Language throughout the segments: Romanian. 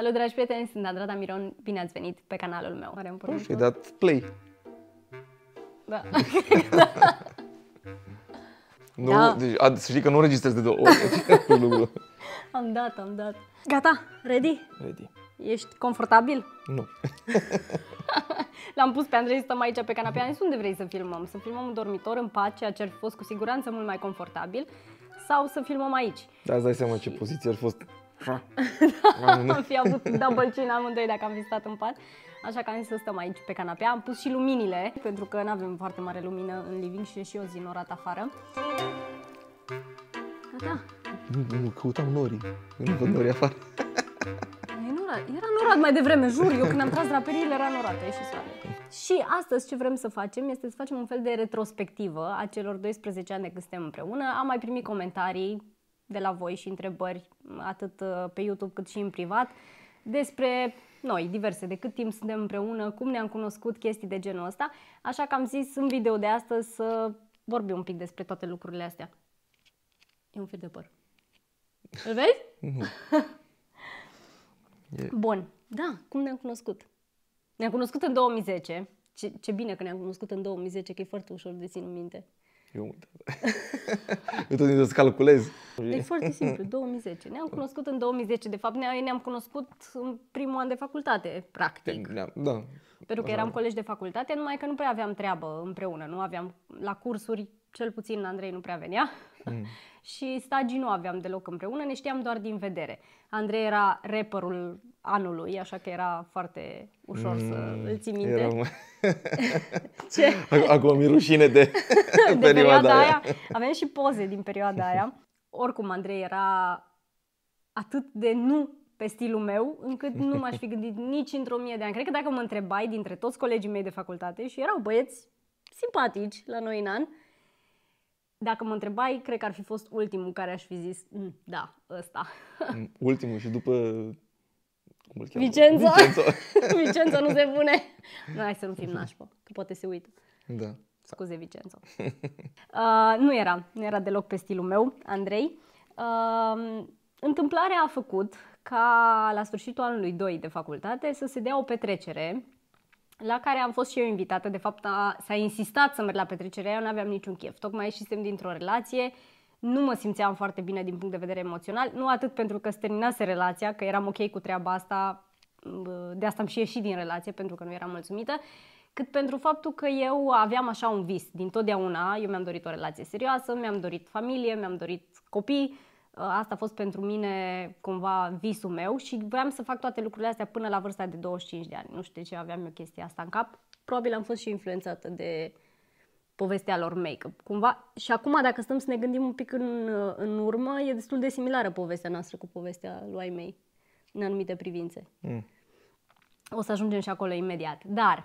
Salut, dragi prieteni, sunt Andrada Miron, bine ați venit pe canalul meu. Are un Și dat play. Da. da. Nu, da. deci, a, să știi că nu înregistrezi de două ori. am dat, am dat. Gata, ready? Ready. Ești confortabil? Nu. L-am pus pe Andrei, stăm aici pe canapea, am unde vrei să filmăm? Să filmăm în dormitor, în pat, ceea ce ar fi fost cu siguranță mult mai confortabil, sau să filmăm aici? Da, îți dai seama și... ce poziție ar fost da, am fi avut double chin amândoi dacă am fi stat în pat. Așa că am zis să stăm aici pe canapea. Am pus și luminile, pentru că nu avem foarte mare lumină în living și e și o zi norată afară. Gata. Nu, căutam nori. Nu văd nori afară. Era norat mai devreme, jur, eu când am tras draperiile era norată, și soare. Și astăzi ce vrem să facem este să facem un fel de retrospectivă a celor 12 ani de când suntem împreună. Am mai primit comentarii de la voi și întrebări mm, atât uh, pe YouTube cât și în privat despre noi, diverse, de cât timp suntem împreună, cum ne-am cunoscut, chestii de genul ăsta. Așa că am zis în video de astăzi să vorbim un pic despre toate lucrurile astea. E un fir de păr. Îl vezi? Nu. Bun. Da, cum ne-am cunoscut? Ne-am cunoscut în 2010. Ce, ce bine că ne-am cunoscut în 2010, că e foarte ușor de țin minte. Eu uit. Eu tot să calculez. Deci foarte simplu, 2010. Ne-am da. cunoscut în 2010, de fapt ne- ne-am cunoscut în primul an de facultate, practic. Da. da. Pentru că eram colegi de facultate, numai că nu prea aveam treabă împreună, nu aveam la cursuri, cel puțin Andrei nu prea venea. Mm. și stagii nu aveam deloc împreună, ne știam doar din vedere. Andrei era rapperul anului, așa că era foarte ușor mm, să îl ții minte. Eram... Ce? Acum mi rușine de, de perioada, perioada aia. aia. Avem și poze din perioada aia. Oricum, Andrei era atât de nu pe stilul meu, încât nu m-aș fi gândit nici într-o mie de ani. Cred că dacă mă întrebai dintre toți colegii mei de facultate și erau băieți simpatici la noi în an, dacă mă întrebai, cred că ar fi fost ultimul care aș fi zis, mm, da, ăsta. Mm, ultimul și după Vicenza. Vicenza. Vicenza nu se pune. Nu, hai să nu fim nașpa, că poate se uită. Da. Scuze, Vicenzo. Uh, nu era, nu era deloc pe stilul meu, Andrei. Uh, întâmplarea a făcut ca la sfârșitul anului 2 de facultate să se dea o petrecere la care am fost și eu invitată. De fapt, a, s-a insistat să merg la petrecere, eu nu aveam niciun chef. Tocmai ieșisem dintr-o relație, nu mă simțeam foarte bine din punct de vedere emoțional, nu atât pentru că terminase relația, că eram ok cu treaba asta, de asta am și ieșit din relație pentru că nu eram mulțumită, cât pentru faptul că eu aveam așa un vis din totdeauna, eu mi-am dorit o relație serioasă, mi-am dorit familie, mi-am dorit copii, uh, asta a fost pentru mine cumva visul meu și voiam să fac toate lucrurile astea până la vârsta de 25 de ani. Nu știu de ce aveam eu chestia asta în cap. Probabil am fost și influențată de uh, povestea lor make-up. Cumva, și acum, dacă stăm să ne gândim un pic în, în urmă, e destul de similară povestea noastră cu povestea lui ai mei, în anumite privințe. Mm. O să ajungem și acolo imediat. Dar,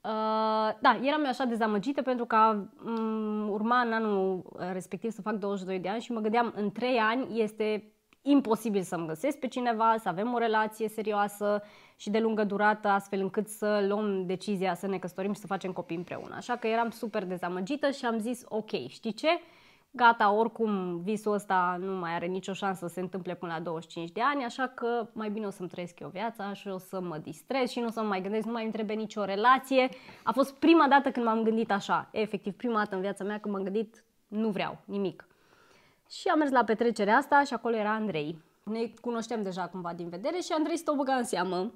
uh, da, eram eu așa dezamăgită pentru că um, urma în anul respectiv să fac 22 de ani și mă gândeam, în 3 ani este imposibil să-mi găsesc pe cineva, să avem o relație serioasă și de lungă durată, astfel încât să luăm decizia să ne căsătorim și să facem copii împreună. Așa că eram super dezamăgită și am zis, ok, știi ce? Gata, oricum visul ăsta nu mai are nicio șansă să se întâmple până la 25 de ani, așa că mai bine o să-mi trăiesc eu viața și o să mă distrez și nu o să mai gândesc, nu mai îmi trebuie nicio relație. A fost prima dată când m-am gândit așa, efectiv, prima dată în viața mea când m-am gândit, nu vreau nimic. Și am mers la petrecerea asta și acolo era Andrei. Ne cunoșteam deja cumva din vedere și Andrei stă o băga în seamă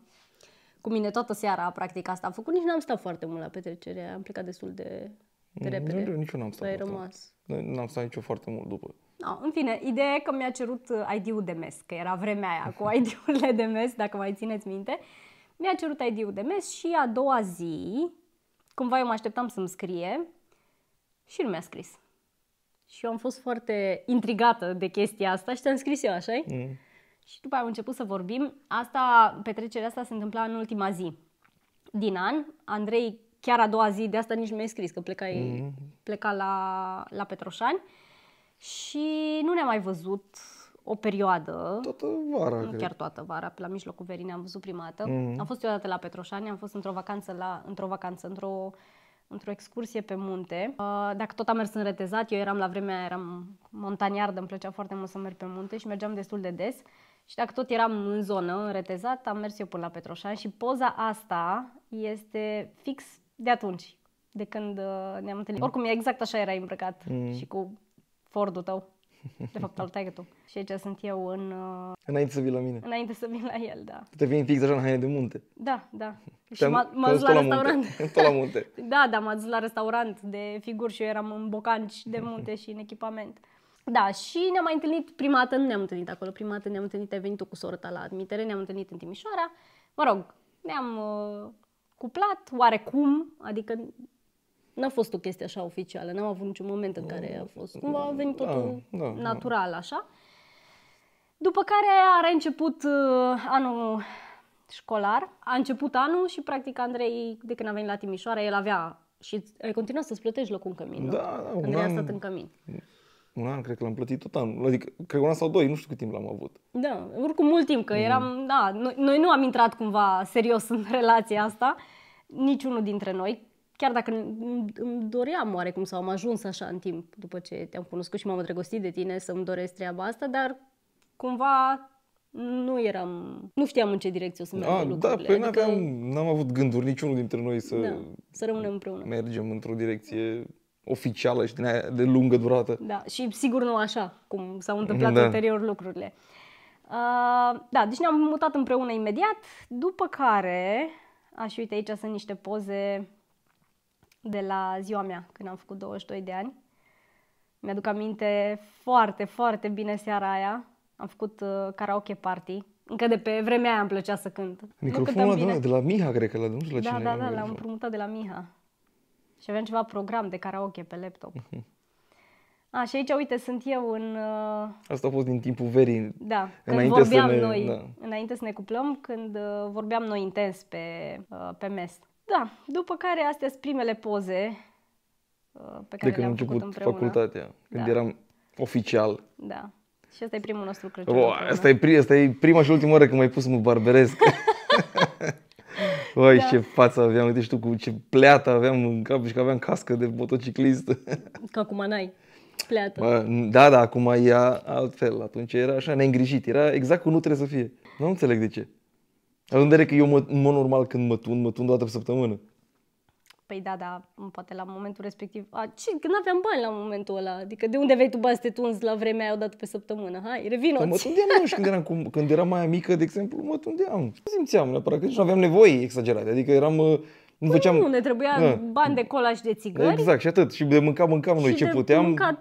cu mine toată seara, practic asta am făcut. Nici n-am stat foarte mult la petrecere, am plecat destul de, de repede. Nu, nici eu n-am stat. Ai rămas. N-am stat nici foarte mult după. No, în fine, ideea e că mi-a cerut uh, ID-ul de mes, că era vremea aia cu ID-urile de mes, dacă mai țineți minte. Mi-a cerut ID-ul de mes și a doua zi, cumva eu mă așteptam să-mi scrie și nu mi-a scris. Și eu am fost foarte intrigată de chestia asta și te-am scris eu, așa mm. Și după aia am început să vorbim. Asta, petrecerea asta se întâmpla în ultima zi din an. Andrei, chiar a doua zi, de asta nici nu mi-ai scris, că plecai, mm. pleca la, la Petroșani. Și nu ne-am mai văzut o perioadă. Toată vara. Nu cred. chiar toată vara, pe la mijlocul verii ne-am văzut prima dată. Mm. Am fost eu dată la Petroșani, am fost într-o vacanță, la, într-o vacanță, într-o într-o excursie pe munte. Uh, dacă tot am mers în retezat, eu eram la vremea eram montaniardă, îmi plăcea foarte mult să merg pe munte și mergeam destul de des. Și dacă tot eram în zonă, în retezat, am mers eu până la Petroșani și poza asta este fix de atunci, de când uh, ne-am întâlnit. Oricum, exact așa era îmbrăcat mm. și cu Fordul tău. De fapt, al tău. Și aici sunt eu în... Uh... Înainte să vii la mine. Înainte să vin la el, da. Tu te vin fix așa în haine de munte. Da, da. Și m-a dus la, la restaurant. Tot la munte. da, da, m-a dus la restaurant de figuri și eu eram în bocanci de munte și în echipament. Da, și ne-am mai întâlnit, prima dată nu ne-am întâlnit acolo, prima dată ne-am întâlnit, ai venit cu sora ta la admitere, ne-am întâlnit în Timișoara, mă rog, ne-am uh, cuplat oarecum, adică N-a fost o chestie așa oficială, n-am avut niciun moment în care a mm. fost. Cumva a venit da, totul da, da, natural, da. așa. După care a început uh, anul școlar, a început anul și practic Andrei, de când a venit la Timișoara, el avea și ai continuat să-ți plătești locul în cămin, da, nu? Da, da Andrei an, a stat în cămin. Un an cred că l-am plătit tot anul, adică cred că un an sau doi, nu știu cât timp l-am avut. Da, oricum mult timp, că mm. eram, da, noi, noi nu am intrat cumva serios în relația asta, niciunul dintre noi, chiar dacă îmi doream oarecum sau am ajuns așa în timp după ce te-am cunoscut și m-am îndrăgostit de tine să-mi doresc treaba asta, dar cumva nu eram, nu știam în ce direcție o să meargă ah, da, lucrurile. Da, păi adică... n-aveam, n-am avut gânduri niciunul dintre noi să, da, să rămânem împreună. Mergem într-o direcție oficială și de lungă durată. Da, și sigur nu așa cum s-au întâmplat da. ulterior lucrurile. Uh, da, deci ne-am mutat împreună imediat, după care, aș uite aici sunt niște poze de la ziua mea, când am făcut 22 de ani. Mi-aduc aminte foarte, foarte bine seara aia. Am făcut uh, karaoke party. Încă de pe vremea aia îmi plăcea să cânt. Microfonul ăla, doamne, de la Miha, cred că l-a dus la da, cine Da, da, da, l-am împrumutat de la Miha. Și aveam ceva program de karaoke pe laptop. Uh-huh. A, și aici, uite, sunt eu în... Uh... Asta a fost din timpul verii. Da, când vorbeam ne... noi, da. înainte să ne cuplăm, când uh, vorbeam noi intens pe, uh, pe mes. Da, după care astea sunt primele poze uh, pe care de le-am făcut împreună. facultatea, când da. eram oficial. Da. Și asta e primul nostru Crăciun. Oh, asta, e, asta e prima și ultima oară când m-ai pus să mă barberesc. Oi, da. ce față aveam, uite și tu cu ce pleată aveam în cap și că aveam cască de motociclist. Că acum n-ai pleată. Bă, da, da, acum e altfel. Atunci era așa neîngrijit, era exact cum nu trebuie să fie. Nu înțeleg de ce. Având de vedere că eu, mă, în mod normal, când mă tun, mă tun dată pe săptămână. Păi da, da, poate la momentul respectiv. A, ce? Când aveam bani la momentul ăla. Adică de unde vei tu bani să te tunzi la vremea aia odată pe săptămână? Hai, revino păi Mă tundeam nu știu, când eram, cum, când eram mai mică, de exemplu, mă tundeam. Nu simțeam neapărat, că nici nu aveam nevoie exagerate. Adică eram... Nu, uh, păi făceam... nu, ne trebuia da. bani de cola și de țigări. Exact, și atât. Și de mâncat, mâncam noi și ce de puteam. mâncat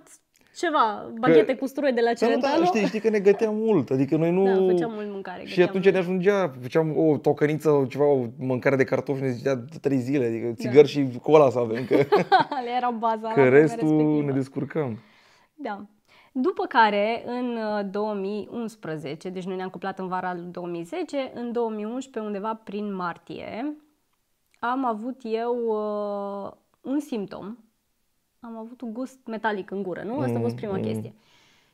ceva, baghete cu strui de la Celentano. Da, știi, știi că ne găteam mult, adică noi nu... Da, făceam mult mâncare. Și atunci mult. ne ajungea, făceam o tocăniță, ceva, o mâncare de cartofi ne zicea trei zile, adică da. țigări da. și cola să avem, că... Le era baza Că restul ne descurcăm. Da. După care, în 2011, uh, deci noi ne-am cuplat în vara 2010, în 2011, undeva prin martie, am avut eu uh, un simptom am avut un gust metalic în gură, nu? Asta a fost mm, prima mm. chestie.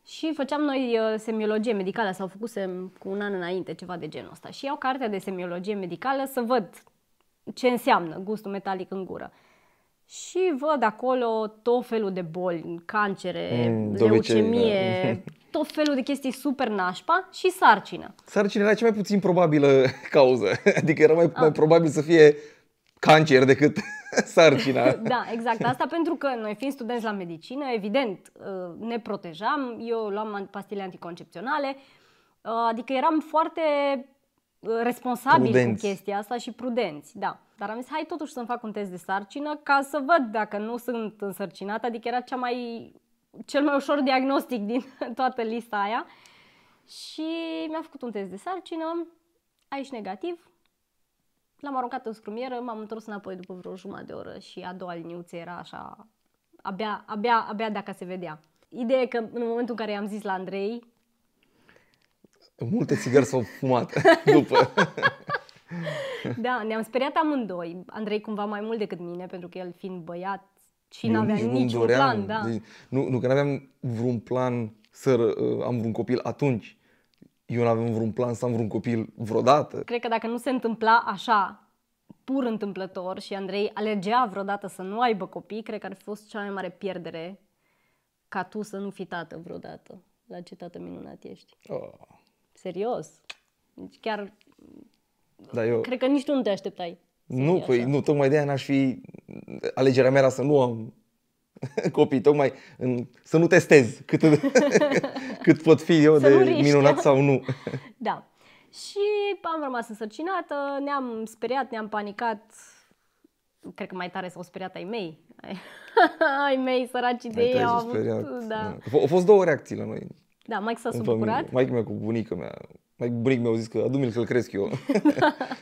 Și făceam noi uh, semiologie medicală, sau făcut cu un an înainte, ceva de genul ăsta. Și iau cartea de semiologie medicală să văd ce înseamnă gustul metalic în gură. Și văd acolo tot felul de boli, cancere, mm, leucemie, da. tot felul de chestii super nașpa și sarcină. Sarcina era cea mai puțin probabilă cauză. Adică era mai, ah. mai probabil să fie cancer decât sarcina. Da, exact. Asta pentru că noi fiind studenți la medicină, evident, uh, ne protejam. Eu luam pastile anticoncepționale, uh, adică eram foarte uh, responsabili prudenți. cu chestia asta și prudenți, da. Dar am zis, hai totuși să-mi fac un test de sarcină ca să văd dacă nu sunt însărcinată, adică era cea mai, cel mai ușor diagnostic din toată lista aia. Și mi-a făcut un test de sarcină, aici negativ, L-am aruncat în scrumieră, m-am întors înapoi după vreo jumătate de oră și a doua liniuță era așa, abia, abia, abia dacă se vedea. Ideea e că în momentul în care i-am zis la Andrei... Multe țigări s-au fumat după. da, ne-am speriat amândoi. Andrei cumva mai mult decât mine, pentru că el fiind băiat și nu avea niciun doream, plan. Da. Deci, nu, nu că nu aveam vreun plan să uh, am vreun copil atunci eu nu aveam vreun plan să am vreun copil vreodată. Cred că dacă nu se întâmpla așa, pur întâmplător și Andrei alegea vreodată să nu aibă copii, cred că ar fi fost cea mai mare pierdere ca tu să nu fii tată vreodată. La ce tată minunat ești. Oh. Serios. Deci chiar... Da, eu... Cred că nici tu nu te așteptai. Nu, păi nu, tocmai de-aia n-aș fi... Alegerea mea era să nu am Copii, tocmai în, să nu testez cât, cât pot fi eu să de minunat sau nu. Da. Și am rămas însărcinată, ne-am speriat, ne-am panicat. Cred că mai tare s-au speriat ai mei. ai mei, săracii de ei au avut... Speriat. Da. da. Au fost două reacții la noi. Da, mai s-a supărat. Mai mea cu bunica mea. Mai bunic mi-au zis că adu-mi-l că-l cresc eu.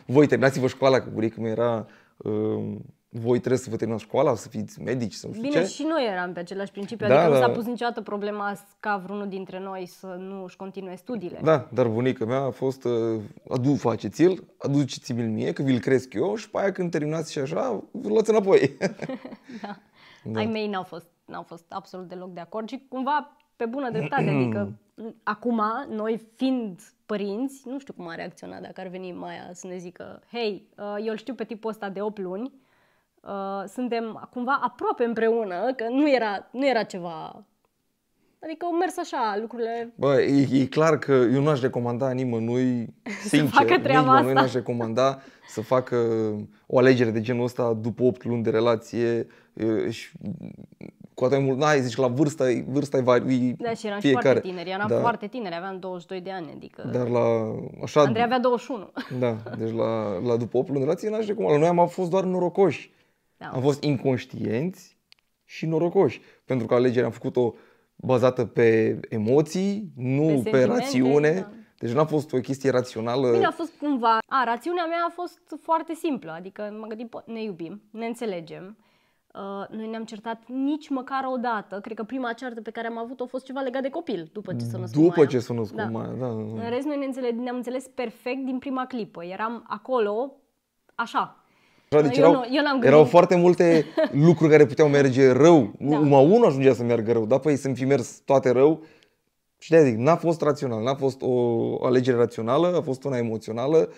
Voi terminați-vă școala, cu bunica mea era... Uh, voi trebuie să vă terminați școala, să fiți medici, sau Bine, ce. și noi eram pe același principiu, da, adică da. nu s-a da. pus niciodată problema ca vreunul dintre noi să nu își continue studiile. Da, dar bunica mea a fost, uh, adu, faceți-l, aduceți-mi-l mie, că vi-l cresc eu și pe aia când terminați și așa, vă luați înapoi. da. da. Ai mei n-au fost, n-au fost absolut deloc de acord și cumva pe bună dreptate, adică acum, noi fiind părinți, nu știu cum a reacționat dacă ar veni Maia să ne zică, hei, uh, eu îl știu pe tipul ăsta de 8 luni, Uh, suntem cumva aproape împreună, că nu era, nu era ceva Adică au mers așa lucrurile. Bă, e, e clar că eu nu aș recomanda nimănui, sincer, să facă nimănui nu aș recomanda să facă o alegere de genul ăsta după 8 luni de relație și cu atât mult, n-ai, zici, la vârsta, e, vârsta e, e Da, și eram fiecare. și foarte tineri, eram da. foarte tineri, aveam 22 de ani, adică... Dar la... Așa, Andrei avea 21. Da, deci la, la după 8 luni de relație n-aș recomanda. Noi am fost doar norocoși da. Am fost inconștienți și norocoși, pentru că alegerea am făcut-o bazată pe emoții, nu pe, pe rațiune. Da. Deci nu a fost o chestie rațională. Bine, a fost cumva... A, rațiunea mea a fost foarte simplă, adică mă gândim, ne iubim, ne înțelegem. Uh, noi ne-am certat nici măcar o dată. Cred că prima ceartă pe care am avut-o a fost ceva legat de copil, după ce s-a născut După Maia. ce s-a născut da. Maia, da. da, da. În rest, noi ne-am înțeles, ne înțeles perfect din prima clipă. Eram acolo, așa, Păi deci erau, eu nu, eu erau foarte multe lucruri care puteau merge rău. Da. Numai unul ajungea să meargă rău, dar păi să-mi fi mers toate rău. Și de zic, n-a fost rațional, n-a fost o alegere rațională, a fost una emoțională.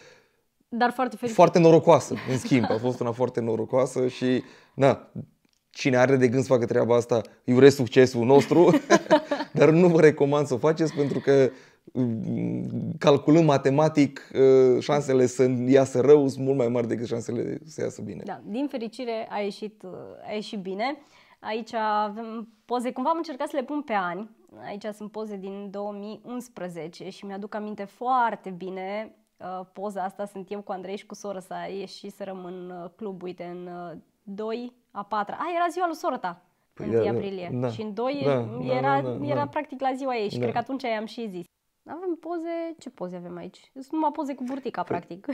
Dar foarte fericită. Foarte norocoasă, în schimb. A fost una foarte norocoasă și, na, cine are de gând să facă treaba asta, îi urez succesul nostru, dar nu vă recomand să o faceți pentru că calculând matematic, uh, șansele să iasă rău sunt mult mai mari decât șansele să iasă bine. Da, din fericire a ieșit, uh, a ieșit bine. Aici avem poze, cumva am încercat să le pun pe ani. Aici sunt poze din 2011 și mi-aduc aminte foarte bine uh, poza asta. Sunt eu cu Andrei și cu sora sa să rămân club, uite, în 2 a 4 A, era ziua lui sora ta, păi în 1 da, da, aprilie. Da, și în 2 da, era, da, da, da, era da. practic la ziua ei și da. cred că atunci i-am și zis. Avem poze, ce poze avem aici? Sunt numai poze cu burtica, păi, practic.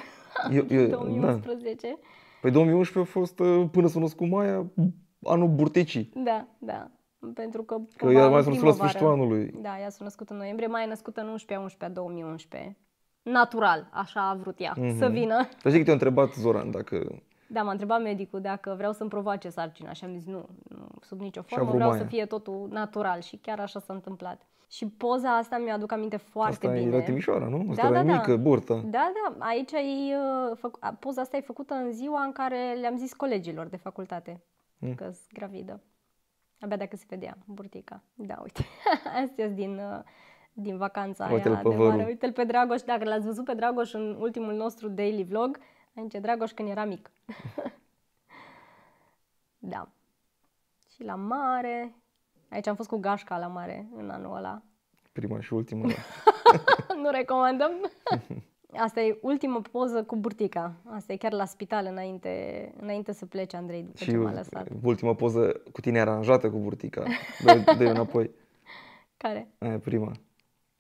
Eu, eu, 2011. Da. Păi 2011 a fost, uh, până s-a născut Maia, anul burticii. Da, da. Pentru că, că ea mai s-a născut la sfârșitul anului. Da, ea s-a născut în noiembrie, mai e născută în 11-11-2011. Natural, așa a vrut ea mm-hmm. să vină. Dar știi că te-a întrebat Zoran dacă... Da, m-a întrebat medicul dacă vreau să-mi provoace sarcina și am zis nu, nu sub nicio formă, vreau maia. să fie totul natural și chiar așa s-a întâmplat. Și poza asta mi-aduc aminte foarte asta bine. Asta e la Timișoara, nu? Asta da, da, da. burtă. Da, da. Aici e, uh, făc... poza asta e făcută în ziua în care le-am zis colegilor de facultate mm. că sunt gravidă. Abia dacă se vedea burtica. Da, uite. Astea din, uh, din vacanța uite-l aia pe de mare. Uite-l pe Dragoș. Dacă l-ați văzut pe Dragoș în ultimul nostru daily vlog, aici Dragoș când era mic. da. Și la mare, Aici am fost cu gașca la mare în anul ăla. Prima și ultima. nu recomandăm. Asta e ultima poză cu burtica. Asta e chiar la spital înainte, înainte să plece Andrei după și ce m-a lăsat. ultima poză cu tine aranjată cu burtica. de de înapoi. Care? Aia prima.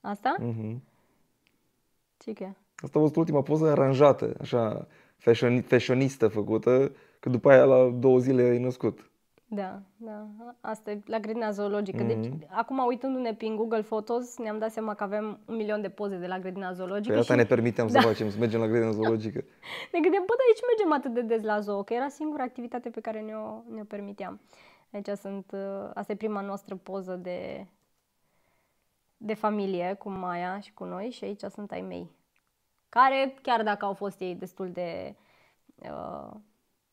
Asta? Mhm. Ce e? Asta a fost ultima poză aranjată, așa, fashionistă făcută, că după aia la două zile ai născut. Da, da. Asta e la grădina zoologică. Mm-hmm. Deci, mhm. acum uitându-ne prin Google Photos, ne-am dat seama că avem un milion de poze de la grădina zoologică. Păi asta ne permiteam da. să facem, să mergem la grădina zoologică. ne gândeam, bă, dar aici mergem atât de des la zoo, că era singura activitate pe care ne-o, ne o permiteam. Aici sunt, ă, asta e prima noastră poză de, de familie cu Maia și cu noi și aici sunt ai mei. Care, chiar dacă au fost ei destul de... Uh,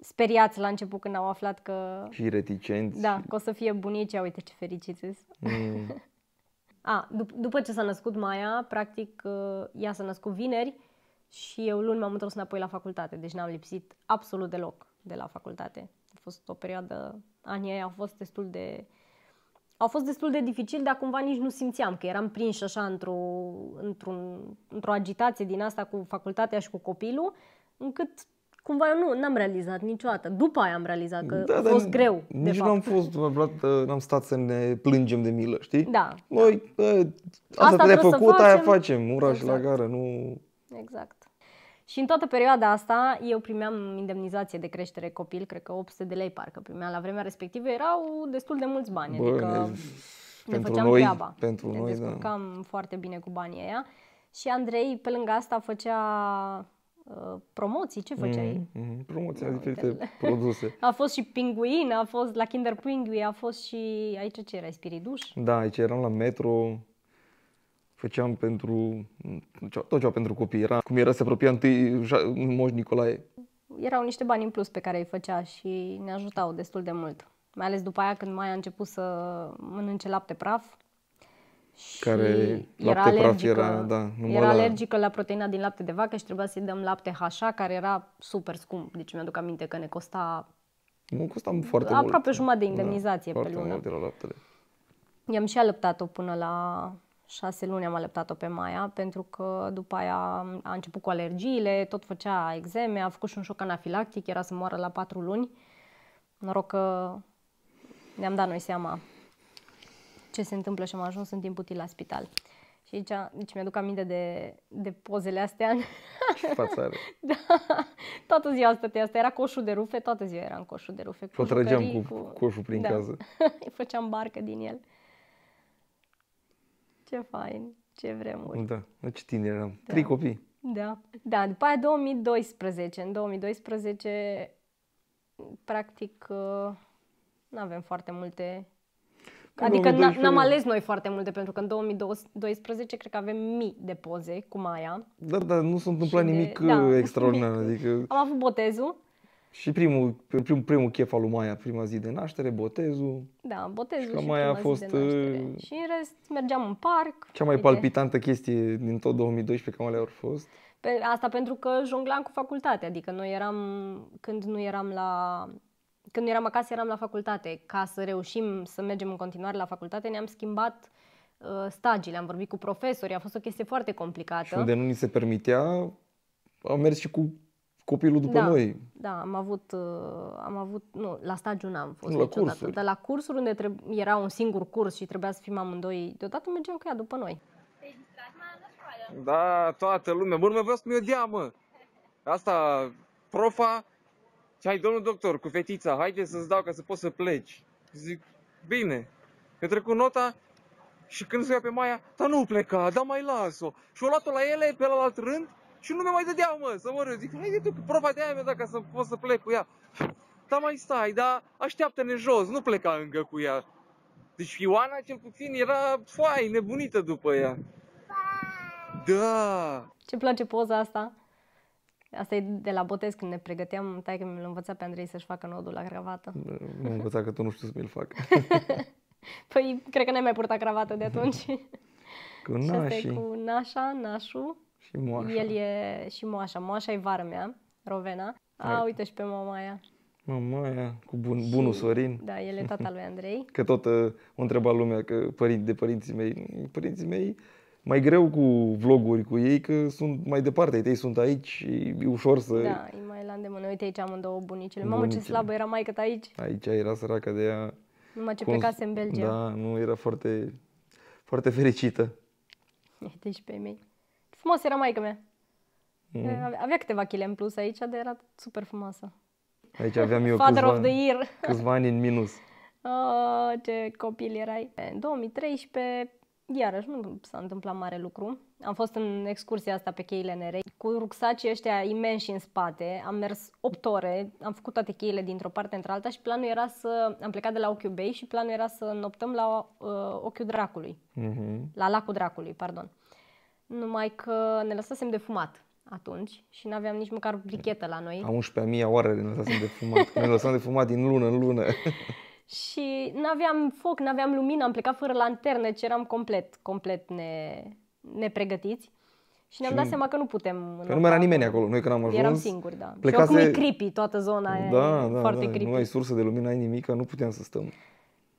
speriați la început când au aflat că... Și reticenți. Da, că o să fie bunici, uite ce fericiți mm. A, dup- după ce s-a născut Maia, practic uh, ea s-a născut vineri și eu luni m-am întors înapoi la facultate, deci n-am lipsit absolut deloc de la facultate. A fost o perioadă, anii aia au fost destul de... Au fost destul de dificil, dar cumva nici nu simțeam că eram prins așa într-o, într-un, într-o agitație din asta cu facultatea și cu copilul, încât cumva eu nu n-am realizat niciodată. După aia am realizat că da, a fost greu. Nici nu am fost, uh, n-am stat să ne plângem de milă, știi? Da. Noi, da. asta, asta trebuie ai făcut, facem. aia facem, ura exact. și la gară, nu... Exact. Și în toată perioada asta eu primeam indemnizație de creștere copil, cred că 800 de lei parcă primeam la vremea respectivă, erau destul de mulți bani, Bă, adică ne, ne pentru făceam noi, treaba, pentru ne noi, da. descurcam da. foarte bine cu banii aia. Și Andrei, pe lângă asta, făcea Uh, promoții, ce făceai? Mm-hmm. Promoția no, diferite de... produse. A fost și pinguin, a fost la Kinder pinguin, a fost și aici ce era, spiriduș? Da, aici eram la metro, făceam pentru tot ceva pentru copii. Era cum era să apropia întâi Moș Nicolae. Erau niște bani în plus pe care îi făcea și ne ajutau destul de mult. Mai ales după aia când mai a început să mănânce lapte praf, care lapte era praf era, da, era la... alergică la proteina din lapte de vacă și trebuia să-i dăm lapte HA, care era super scump. Deci mi-aduc aminte că ne costa nu costam foarte aproape mult. jumătate de da, indemnizație da, pe lună. Mult era laptele. I-am și alăptat-o până la șase luni am alăptat-o pe Maia, pentru că după aia a început cu alergiile, tot făcea exeme, a făcut și un șoc anafilactic, era să moară la patru luni. Noroc că ne-am dat noi seama ce se întâmplă și am ajuns în timp util la spital. Și aici, deci mi-aduc aminte de, de pozele astea. Și da. Toată ziua stătea asta. Era coșul de rufe, toată ziua era în coșul de rufe. Cu trăgeam cu, cu coșul prin da. casă. Îi făceam barcă din el. Ce fain, ce vremuri. Da, ce deci tineri eram. Da. Trei copii. Da. Da, după aia 2012. În 2012, practic, uh, nu avem foarte multe adică n-am ales noi foarte multe, pentru că în 2012 cred că avem mii de poze cu Maia. Da, da, nu s-a întâmplat nimic de, da, uh, extraordinar. Adică... Am avut botezul. Și primul, primul primul chef al lui Maia, prima zi de naștere, botezul. Da, botezul și, și Maia a fost... Zi de naștere. Uh, și în rest mergeam în parc. Cea mai uite. palpitantă chestie din tot 2012 pe care au fost. Pe, asta pentru că jonglam cu facultatea, adică noi eram, când nu eram la când eram acasă, eram la facultate. Ca să reușim să mergem în continuare la facultate, ne-am schimbat uh, stagiile, am vorbit cu profesori, a fost o chestie foarte complicată. Și unde nu ni se permitea, am mers și cu copilul după da, noi. Da, am avut, uh, am avut, nu, la stagiu n-am fost la niciodată, cursuri. dar la cursuri unde treb- era un singur curs și trebuia să fim amândoi, deodată mergeam cu ea după noi. Da, toată lumea. Mă, lumea vreau să-mi o dea, mă. Asta, profa, și hai, domnul doctor, cu fetița, haide să-ți dau ca să poți să pleci. Zic, bine. Eu trec cu nota și când se ia pe Maia, dar nu pleca, dar mai las-o. Și o luat-o la ele pe la alt rând și nu mi mai dădea, mă, să mă râd. Zic, hai tu, profa de aia mi-a dat ca să pot să plec cu ea. Dar mai stai, dar așteaptă-ne jos, nu pleca încă cu ea. Deci Ioana cel puțin era foai, nebunită după ea. Da! Ce place poza asta? Asta e de la botez când ne pregăteam, că mi-l învăța pe Andrei să-și facă nodul la cravată. M-a învățat că tu nu știi să mi-l fac. păi, cred că n-ai mai purtat cravată de atunci. Cu nașii. cu nașa, nașu. Și moașa. El e și moașa. Moașa e vară mea, Rovena. Hai. uite și pe mama aia. Mama aia, cu bun, și, bunul Sorin. Da, el e tata lui Andrei. că tot uh, o întreba lumea, că părinți, de părinții mei, părinții mei mai greu cu vloguri cu ei, că sunt mai departe, ei sunt aici și e ușor să... Da, e mai la îndemână. Uite aici amândouă bunicile. Mamă, ce slabă era mai cât aici. Aici era săracă de ea. Numai ce Cons... plecase în Belgia. Da, nu, era foarte, foarte fericită. Uite și pe mei. Frumos era mai mea. Mm. Avea câteva chile în plus aici, dar era super frumoasă. Aici aveam eu Father câțiva, of the year. câțiva ani în minus. Oh, ce copil erai. În 2013 iarăși nu s-a întâmplat mare lucru. Am fost în excursia asta pe cheile Nerei cu rucsacii ăștia imensi în spate. Am mers 8 ore, am făcut toate cheile dintr-o parte într-alta și planul era să... Am plecat de la Ochiul Bay și planul era să noptăm la uh, Ochiul Dracului. Uh-huh. La Lacul Dracului, pardon. Numai că ne lăsasem de fumat atunci și nu aveam nici măcar brichetă la noi. A 11.000 oare ne lăsasem de fumat. ne lăsăm de fumat din lună în lună. Și nu aveam foc, nu aveam lumină, am plecat fără lanterne, ce deci eram complet, complet ne, nepregătiți. Și ne-am și dat seama că nu putem. Că nu mai era nimeni acolo. Noi când am ajuns... Eram singuri, da. Plecase... Și oricum e creepy toată zona da, e da, da foarte da, creepy. Nu ai sursă de lumină, ai nimic, nu puteam să stăm.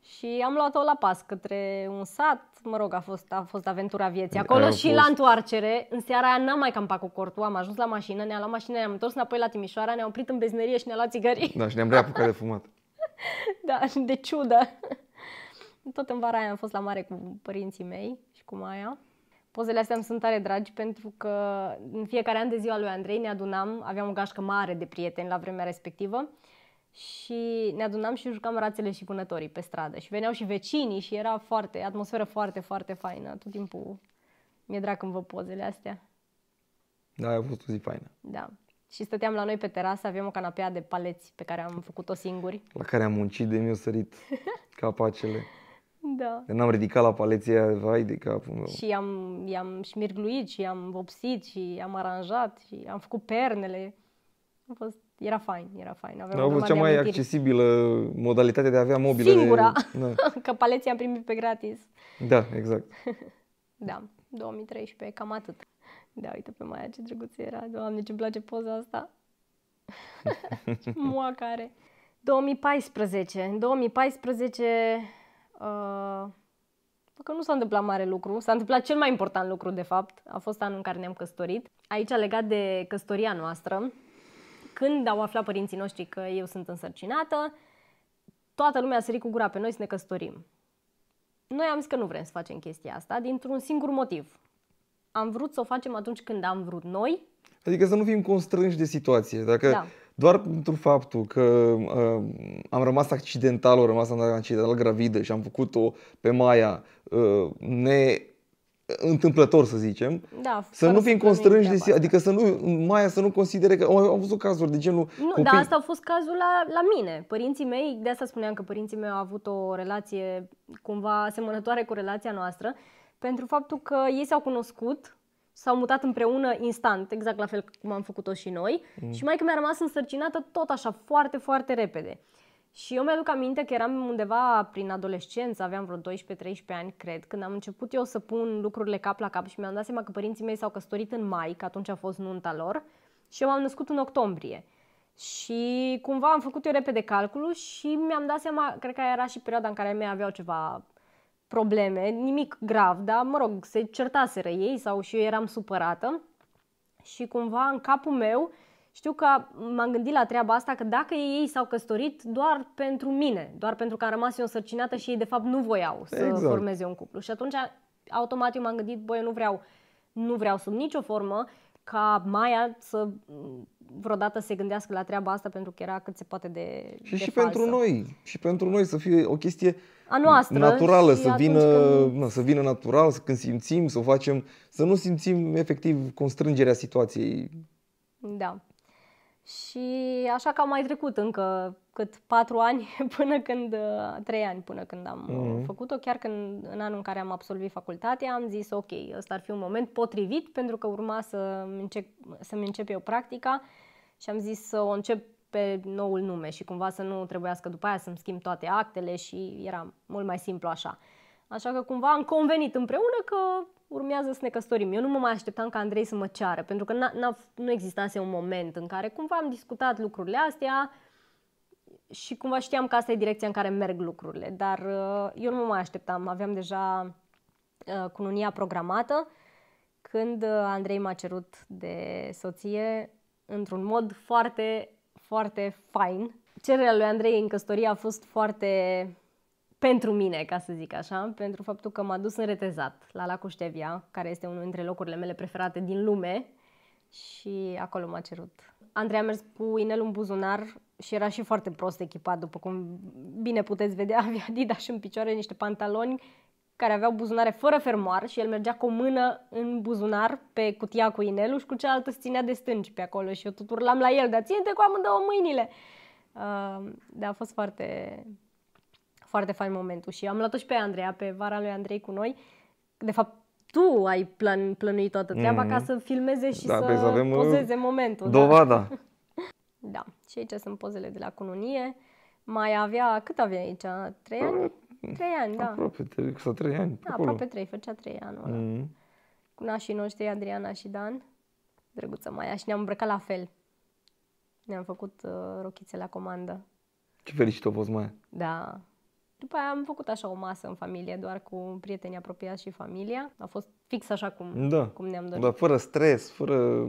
Și am luat-o la pas către un sat, mă rog, a fost, a fost aventura vieții. Acolo Aia și fost... la întoarcere, în seara aia n-am mai campat cu cortul, am ajuns la mașină, ne-am luat mașina, ne-am întors înapoi la Timișoara, ne-am oprit în beznerie și ne-am luat țigări. Da, și ne-am reapucat de fumat. da, de ciudă. Tot în vara aia am fost la mare cu părinții mei și cu Maia. Pozele astea îmi sunt tare dragi pentru că în fiecare an de ziua lui Andrei ne adunam, aveam o gașcă mare de prieteni la vremea respectivă și ne adunam și jucam rațele și vânătorii pe stradă și veneau și vecinii și era foarte, atmosferă foarte, foarte faină. Tot timpul mi-e drag când văd pozele astea. Da, a fost o zi faină. Da și stăteam la noi pe terasă, aveam o canapea de paleți pe care am făcut-o singuri. La care am muncit de mi o sărit capacele. Da. Eu n-am ridicat la paleția, vai de capul meu. Și am, i-am șmirgluit și am vopsit și am aranjat și am făcut pernele. A fost, era fain, era fain. Aveam a cea mai amintiri. accesibilă modalitate de a avea mobilă. Singura, de... da. că paleții am primit pe gratis. Da, exact. da, 2013, cam atât. Da, uite pe Maia ce drăguță era. Doamne, ce-mi place poza asta. Moa care. 2014. În 2014 uh, că nu s-a întâmplat mare lucru, s-a întâmplat cel mai important lucru de fapt, a fost anul în care ne-am căsătorit. Aici legat de căsătoria noastră, când au aflat părinții noștri că eu sunt însărcinată, toată lumea a sărit cu gura pe noi să ne căsătorim. Noi am zis că nu vrem să facem chestia asta, dintr-un singur motiv am vrut să o facem atunci când am vrut noi. Adică să nu fim constrânși de situație. Dacă da. doar pentru faptul că uh, am rămas accidental, o rămas accidental gravidă și am făcut-o pe Maia uh, ne întâmplător, să zicem, da, să nu fim constrânși de asta. adică să nu, Maia să nu considere că au văzut cazuri de genul Nu, copii. dar asta a fost cazul la, la mine. Părinții mei, de asta spuneam că părinții mei au avut o relație cumva asemănătoare cu relația noastră pentru faptul că ei s-au cunoscut, s-au mutat împreună instant, exact la fel cum am făcut-o și noi. Mm. Și mai că mi-a rămas însărcinată tot așa, foarte, foarte repede. Și eu mi-aduc aminte că eram undeva prin adolescență, aveam vreo 12-13 ani, cred, când am început eu să pun lucrurile cap la cap și mi-am dat seama că părinții mei s-au căsătorit în mai, că atunci a fost nunta lor, și eu m-am născut în octombrie. Și cumva am făcut eu repede calculul și mi-am dat seama, cred că era și perioada în care mei aveau ceva probleme, nimic grav, dar mă rog, se certaseră ei sau și eu eram supărată și cumva în capul meu știu că m-am gândit la treaba asta că dacă ei s-au căsătorit doar pentru mine, doar pentru că am rămas eu însărcinată și ei de fapt nu voiau să exact. formeze un cuplu. Și atunci automat eu m-am gândit, băi, eu nu vreau, nu vreau sub nicio formă ca Maia să vreodată se gândească la treaba asta pentru că era cât se poate de Și, de și falsă. pentru noi, și pentru noi să fie o chestie a noastră, naturală, să vină, când... na, să vină natural, să când simțim, să o facem, să nu simțim efectiv constrângerea situației. Da. Și așa că am mai trecut încă cât patru ani până când, trei ani până când am mm-hmm. făcut-o, chiar când în anul în care am absolvit facultatea am zis ok, ăsta ar fi un moment potrivit pentru că urma să încep, să-mi încep eu practica și am zis să o încep pe noul nume și cumva să nu trebuiască după aia să-mi schimb toate actele și era mult mai simplu așa. Așa că cumva am convenit împreună că urmează să ne căsătorim. Eu nu mă mai așteptam ca Andrei să mă ceară, pentru că n-a, nu existase un moment în care cumva am discutat lucrurile astea și cumva știam că asta e direcția în care merg lucrurile, dar uh, eu nu mă mai așteptam, aveam deja uh, cununia programată când uh, Andrei m-a cerut de soție într-un mod foarte, foarte fain. Cererea lui Andrei în căsătorie a fost foarte pentru mine, ca să zic așa, pentru faptul că m-a dus în retezat la Lacul Ștevia, care este unul dintre locurile mele preferate din lume și acolo m-a cerut. Andrei a mers cu inelul în buzunar și era și foarte prost echipat, după cum bine puteți vedea, avea Adidas în picioare, niște pantaloni care aveau buzunare fără fermoar și el mergea cu o mână în buzunar pe cutia cu inelul și cu cealaltă se ținea de stânci pe acolo și eu tot urlam la el, dar ține-te cu amândouă mâinile! Uh, da, a fost foarte, foarte fain momentul și am luat-o și pe Andreea, pe vara lui Andrei cu noi. De fapt, tu ai plan, plănuit toată treaba mm-hmm. ca să filmeze și da, să, să deci avem uh, pozeze momentul. Da. Dovada! Da. da, și aici sunt pozele de la cununie. Mai avea, cât avea aici? trei ani? Trei ani, da. Aproape, sau trei ani. Da, acolo. aproape trei, făcea trei ani. Mm. Cu nașii noștri, Adriana și Dan, drăguță Maia, și ne-am îmbrăcat la fel. Ne-am făcut uh, rochițe la comandă. Ce fericit a fost Maia. Da. După aia am făcut așa o masă în familie, doar cu prietenii apropiați și familia. A fost fix așa cum, da. cum ne-am dorit. Da, fără stres, fără...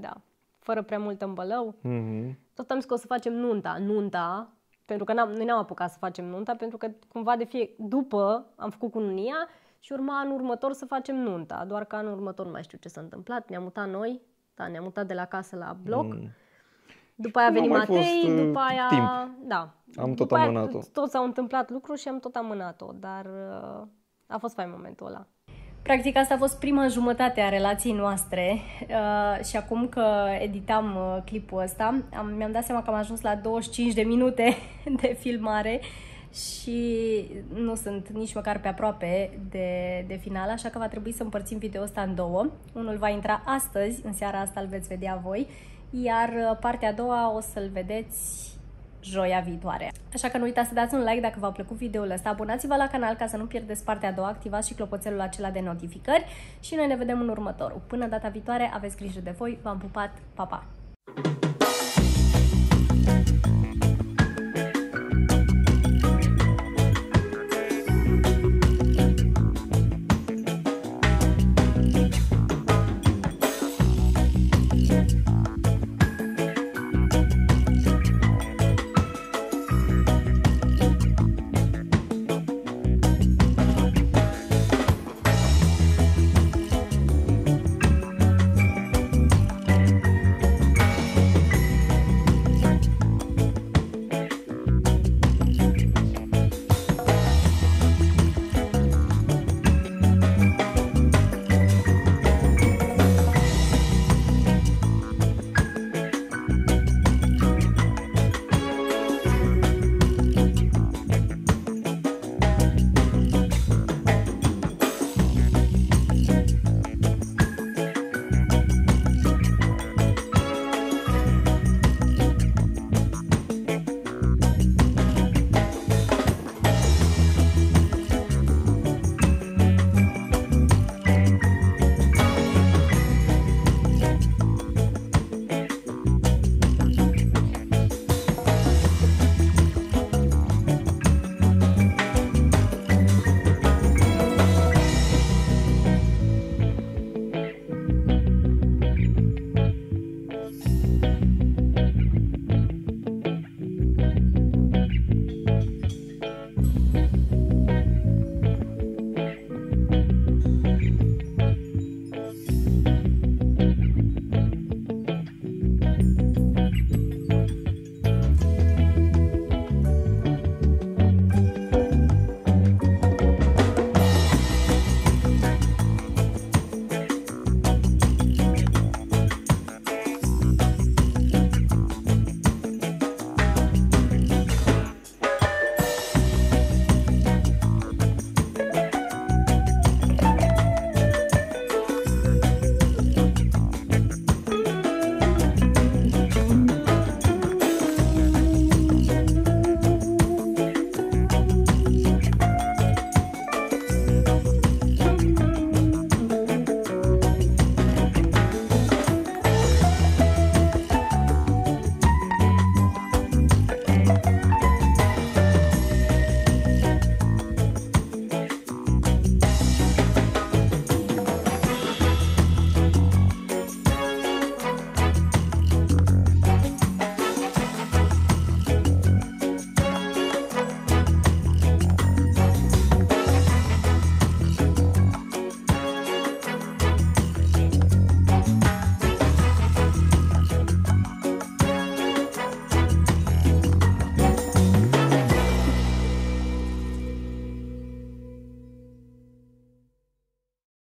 Da, fără prea mult îmbălău. Mm-hmm. Tot am zis că o să facem nunta. Nunta pentru că n-am, noi n-am apucat să facem nunta, pentru că cumva de fie după am făcut cununia și urma anul următor să facem nunta, doar că anul următor nu mai știu ce s-a întâmplat, ne-am mutat noi, da, ne-am mutat de la casă la bloc. Mm. După aia a venit Matei, fost, uh, după aia... Timp. Da. Am tot amânat-o. Tot s-au întâmplat lucruri și am tot amânat-o, dar uh, a fost fain momentul ăla. Practic asta a fost prima jumătate a relației noastre uh, și acum că editam uh, clipul ăsta, am, mi-am dat seama că am ajuns la 25 de minute de filmare și nu sunt nici măcar pe aproape de, de final, așa că va trebui să împărțim video ăsta în două. Unul va intra astăzi, în seara asta îl veți vedea voi, iar uh, partea a doua o să-l vedeți joia viitoare. Așa că nu uitați să dați un like dacă v-a plăcut videoul ăsta, abonați-vă la canal ca să nu pierdeți partea a doua, activați și clopoțelul acela de notificări și noi ne vedem în următorul. Până data viitoare, aveți grijă de voi, v-am pupat, pa, pa!